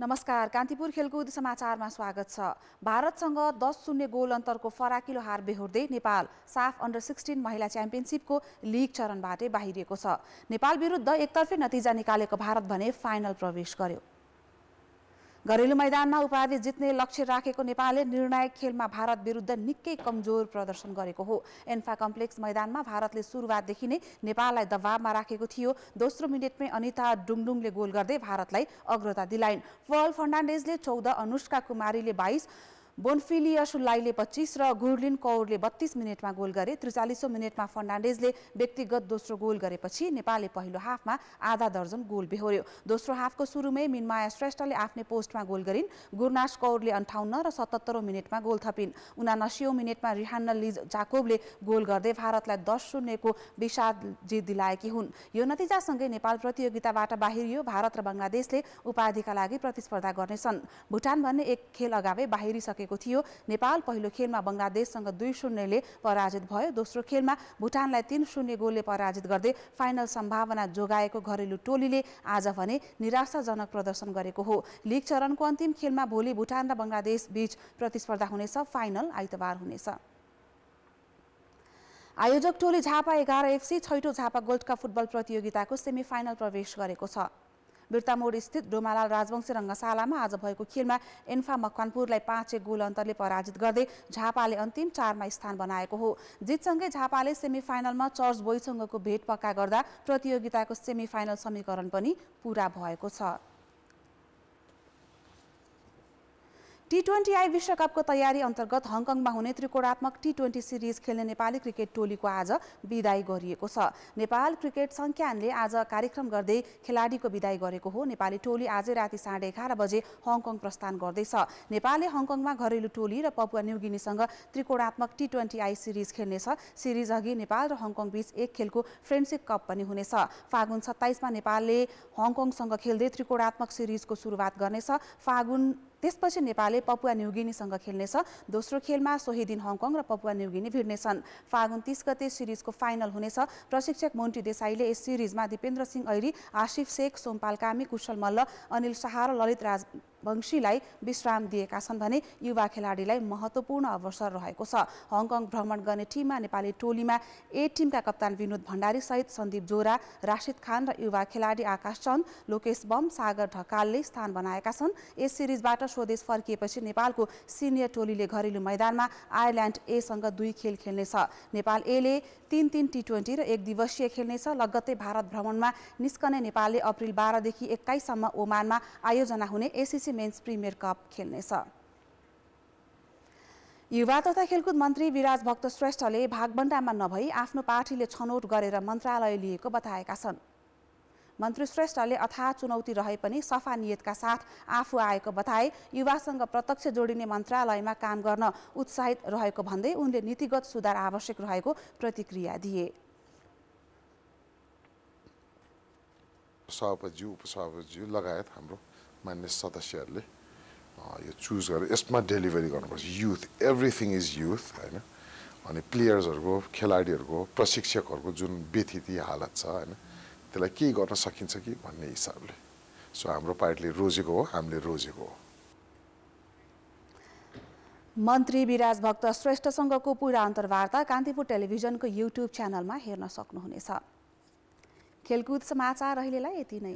नमस्कार कान्तिपुर खेलकुद समाचारमा स्वागत छ भारतसँग दस शून्य गोल अन्तरको फराकिलो हार बेहोर्दै नेपाल साफ अन्डर सिक्सटिन महिला च्याम्पियनसिपको लिग चरणबाटै बाहिरिएको छ नेपाल विरुद्ध एकतर्फे नतिजा निकालेको भारत भने फाइनल प्रवेश गर्यो घरेलु मैदानमा उपाधि जित्ने लक्ष्य राखेको नेपालले निर्णायक खेलमा भारत विरुद्ध निकै कमजोर प्रदर्शन गरेको हो एन्फा कम्प्लेक्स मैदानमा भारतले सुरुवातदेखि नै नेपाललाई दबावमा राखेको थियो दोस्रो मिनटमै अनिता डुङडुङले गोल गर्दै भारतलाई अग्रता दिलाइन् पल फर्नान्डेजले चौध अनुष्का कुमारीले बाइस सुलाइले पच्चिस र गुर्लिन कौरले बत्तीस मिनटमा गोल गरे त्रिचालिसौँ मिनटमा फर्नान्डेजले व्यक्तिगत दोस्रो गोल गरेपछि नेपालले पहिलो हाफमा आधा दर्जन गोल बेहोर्यो दोस्रो हाफको सुरुमै मिनमाया श्रेष्ठले आफ्नै पोस्टमा गोल गरिन् गुरनास कौरले अन्ठाउन्न र सतहत्तरौँ मिनटमा गोल थपिन् उनासीौँ मिनटमा रिहान्न लिज जाकोबले गोल गर्दै भारतलाई दस शून्यको विषाद जित दिलाएकी हुन् यो नतिजासँगै नेपाल प्रतियोगिताबाट बाहिरियो भारत र बङ्गलादेशले उपाधिका लागि प्रतिस्पर्धा गर्नेछन् भुटान भन्ने एक खेल अगावै बाहिरिसके सकेको थियो नेपाल पहिलो खेलमा बङ्गलादेशसँग दुई शून्यले पराजित भयो दोस्रो खेलमा भुटानलाई तीन शून्य गोलले पराजित गर्दै फाइनल सम्भावना जोगाएको घरेलु टोलीले आज भने निराशाजनक प्रदर्शन गरेको हो लिग चरणको अन्तिम खेलमा भोलि भुटान र बङ्गलादेश बीच प्रतिस्पर्धा हुनेछ फाइनल आइतबार हुनेछ आयोजक टोली झापा एघार एफसी छैटौँ झापा गोल्ड कप फुटबल प्रतियोगिताको सेमिफाइनल प्रवेश गरेको छ बिर्तामोड स्थित डोमालाल राजवंशी रङ्गशालामा आज भएको खेलमा इन्फा मकवानपुरलाई पाँच एक गोल अन्तरले पराजित गर्दै झापाले अन्तिम चारमा स्थान बनाएको हो जितसँगै झापाले सेमी फाइनलमा चर्च बोइसँगको भेट पक्का गर्दा प्रतियोगिताको सेमिफाइनल समीकरण पनि पुरा भएको छ टी ट्वेन्टी आई विश्वकपको तयारी अन्तर्गत हङकङमा हुने त्रिकोणात्मक टी ट्वेन्टी सिरिज खेल्ने नेपाली क्रिकेट टोलीको आज विदाई गरिएको छ नेपाल क्रिकेट सङ्ख्यानले आज कार्यक्रम गर्दै खेलाडीको विदाई गरेको हो नेपाली टोली आज राति साढे एघार बजे हङकङ प्रस्थान गर्दैछ नेपालले हङकङमा घरेलु टोली र पपुवा न्युगिनीसँग त्रिकोणात्मक टी ट्वेन्टी आई सिरिज खेल्नेछ सिरिज अघि नेपाल र हङकङ बीच एक खेलको फ्रेन्डसिप कप पनि हुनेछ फागुन सत्ताइसमा नेपालले हङकङसँग खेल्दै त्रिकोणात्मक सिरिजको सुरुवात गर्नेछ फागुन त्यसपछि नेपालले पपुवा न्युगिनीसँग खेल्नेछ दोस्रो खेलमा सोही दिन हङकङ र पपुवा न्युगिनी भिड्नेछन् फागुन तिस गते सिरिजको फाइनल हुनेछ प्रशिक्षक मोन्टी देसाईले यस सिरिजमा दिपेन्द्र सिंह ऐरी आशिफ शेख सोमपाल कामी कुशल मल्ल अनिल शाह र ललित राज वंशीलाई विश्राम दिएका छन् भने युवा खेलाडीलाई महत्त्वपूर्ण अवसर रहेको छ हङकङ भ्रमण गर्ने टिममा नेपाली टोलीमा ए टिमका कप्तान विनोद भण्डारी सहित सन्दीप जोरा राशिद खान र युवा खेलाडी आकाश चन्द लोकेश बम सागर ढकालले स्थान बनाएका छन् यस सिरिजबाट स्वदेश फर्किएपछि नेपालको सिनियर टोलीले घरेलु मैदानमा आयरल्यान्ड एसँग दुई खेल खेल्नेछ नेपाल एले तिन तिन टी ट्वेन्टी र एक दिवसीय खेल्नेछ लगत्तै भारत भ्रमणमा निस्कने नेपालले अप्रिल बाह्रदेखि एक्काइससम्म ओमानमा आयोजना हुने एसिसी मेन्स प्रिमियर कप खेल्नेछ युवा तथा खेलकुद मन्त्री विराज भक्त श्रेष्ठले भागबन्डामा नभई आफ्नो पार्टीले छनौट गरेर मन्त्रालय लिएको बताएका छन् मन्त्री श्रेष्ठले अथाह चुनौती रहे पनि सफा नियतका साथ आफू आएको बताए युवासँग प्रत्यक्ष जोडिने मन्त्रालयमा काम गर्न उत्साहित रहेको भन्दै उनले नीतिगत सुधार आवश्यक रहेको प्रतिक्रिया दिए सभापतिज्यू उपसभापतिज्यू लगायत हाम्रो मान्ने सदस्यहरूले यो चुज गरेर यसमा डेलिभरी गर्नुपर्छ युथ एभ्रिथिङ इज युथ होइन अनि प्लेयर्सहरूको खेलाडीहरूको प्रशिक्षकहरूको जुन व्यथिति हालत छ होइन त्यसलाई केही गर्न सकिन्छ कि भन्ने हिसाबले सो हाम्रो पार्टीले रोजेको हो हामीले रोजेको हो मन्त्री विराज भक्त श्रेष्ठसँगको पूरा अन्तर्वार्ता कान्तिपुर टेलिभिजनको युट्युब च्यानलमा हेर्न सक्नुहुनेछ खेलकुद समाचार अहिलेलाई यति नै